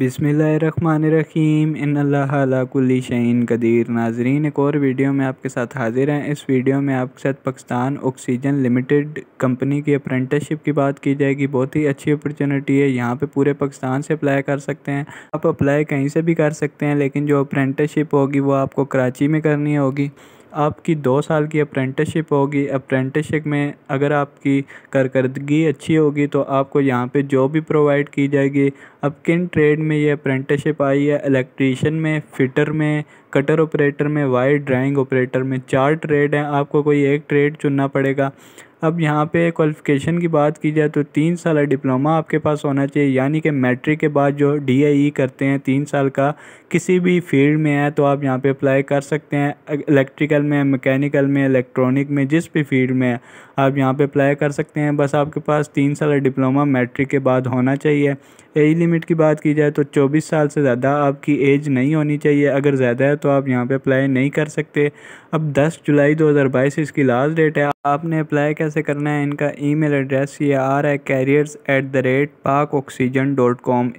बिसमीम इन अल्लाकुल्ली कदीर नाजरीन एक और वीडियो में आपके साथ हाजिर हैं इस वीडियो में आपके साथ पाकिस्तान ऑक्सीजन लिमिटेड कंपनी की अप्रेंटिसशिप की बात की जाएगी बहुत ही अच्छी अपॉर्चुनिटी है यहाँ पे पूरे पाकिस्तान से अप्लाई कर सकते हैं आप अप्लाई कहीं से भी कर सकते हैं लेकिन जो अप्रेंटिसशिप होगी वो आपको कराची में करनी होगी आपकी दो साल की अप्रेंटिसशिप होगी अप्रेंटिसशिप में अगर आपकी कारकर्दगी अच्छी होगी तो आपको यहाँ पे जॉब भी प्रोवाइड की जाएगी अब किन ट्रेड में ये अप्रेंटिसशिप आई है इलेक्ट्रीशियन में फिटर में कटर ऑपरेटर में वाइट ड्राइंग ऑपरेटर में चार ट्रेड हैं आपको कोई एक ट्रेड चुनना पड़ेगा अब यहाँ पे क्वालिफ़िकेशन की बात की जाए तो तीन साल डिप्लोमा आपके पास होना चाहिए यानी कि मैट्रिक के बाद जो डी e करते हैं तीन साल का किसी भी फील्ड में है तो आप यहाँ पे अप्लाई कर सकते हैं इलेक्ट्रिकल में मैकेनिकल में इलेक्ट्रॉनिक में जिस भी फील्ड में है आप यहाँ पे अप्लाई कर सकते हैं बस आपके पास तीन साल डिप्लोमा मैट्रिक के बाद होना चाहिए एज लिमिट की बात की जाए तो चौबीस साल से ज़्यादा आपकी एज नहीं होनी चाहिए अगर ज़्यादा है तो आप यहाँ पे अप्लाई नहीं कर सकते अब 10 जुलाई 2022 इसकी लास्ट डेट है आपने अप्लाई कैसे करना है इनका ईमेल एड्रेस ये आ रहा है careers at the rate Pak oxygen dot com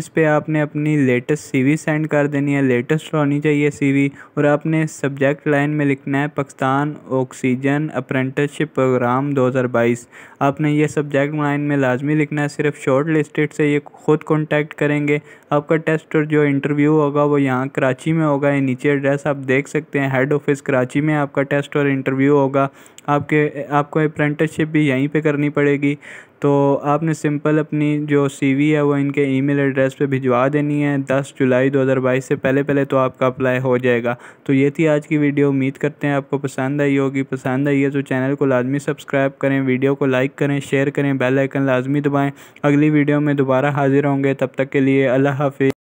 इस पर आपने अपनी लेटेस्ट सीवी सेंड कर देनी है लेटेस्ट होनी चाहिए सीवी और आपने सब्जेक्ट लाइन में लिखना है पाकिस्तान ऑक्सीजन अप्रेंटिसशिप प्रोग्राम 2022 आपने ये सब्जेक्ट लाइन में लाजमी लिखना है सिर्फ शॉर्ट लिस्टेड से ये खुद कॉन्टैक्ट करेंगे आपका टेस्ट और जो इंटरव्यू होगा वो यहाँ कराची में होगा ये नीचे एड्रेस आप देख सकते हैं हेड ऑफिस कराची में आपका टेस्ट और इंटरव्यू होगा आप आपके आपको अप्रेंटिसशिप भी यहीं पे करनी पड़ेगी तो आपने सिंपल अपनी जो सीवी है वो इनके ईमेल एड्रेस पे भिजवा देनी है 10 जुलाई 2022 से पहले पहले तो आपका अप्लाई हो जाएगा तो ये थी आज की वीडियो उम्मीद करते हैं आपको पसंद आई होगी पसंद आई है तो चैनल को लाजमी सब्सक्राइब करें वीडियो को लाइक करें शेयर करें बेलाइकन लाजमी दबाएँ अगली वीडियो में दोबारा हाजिर होंगे तब तक के लिए अल्लाह हाफि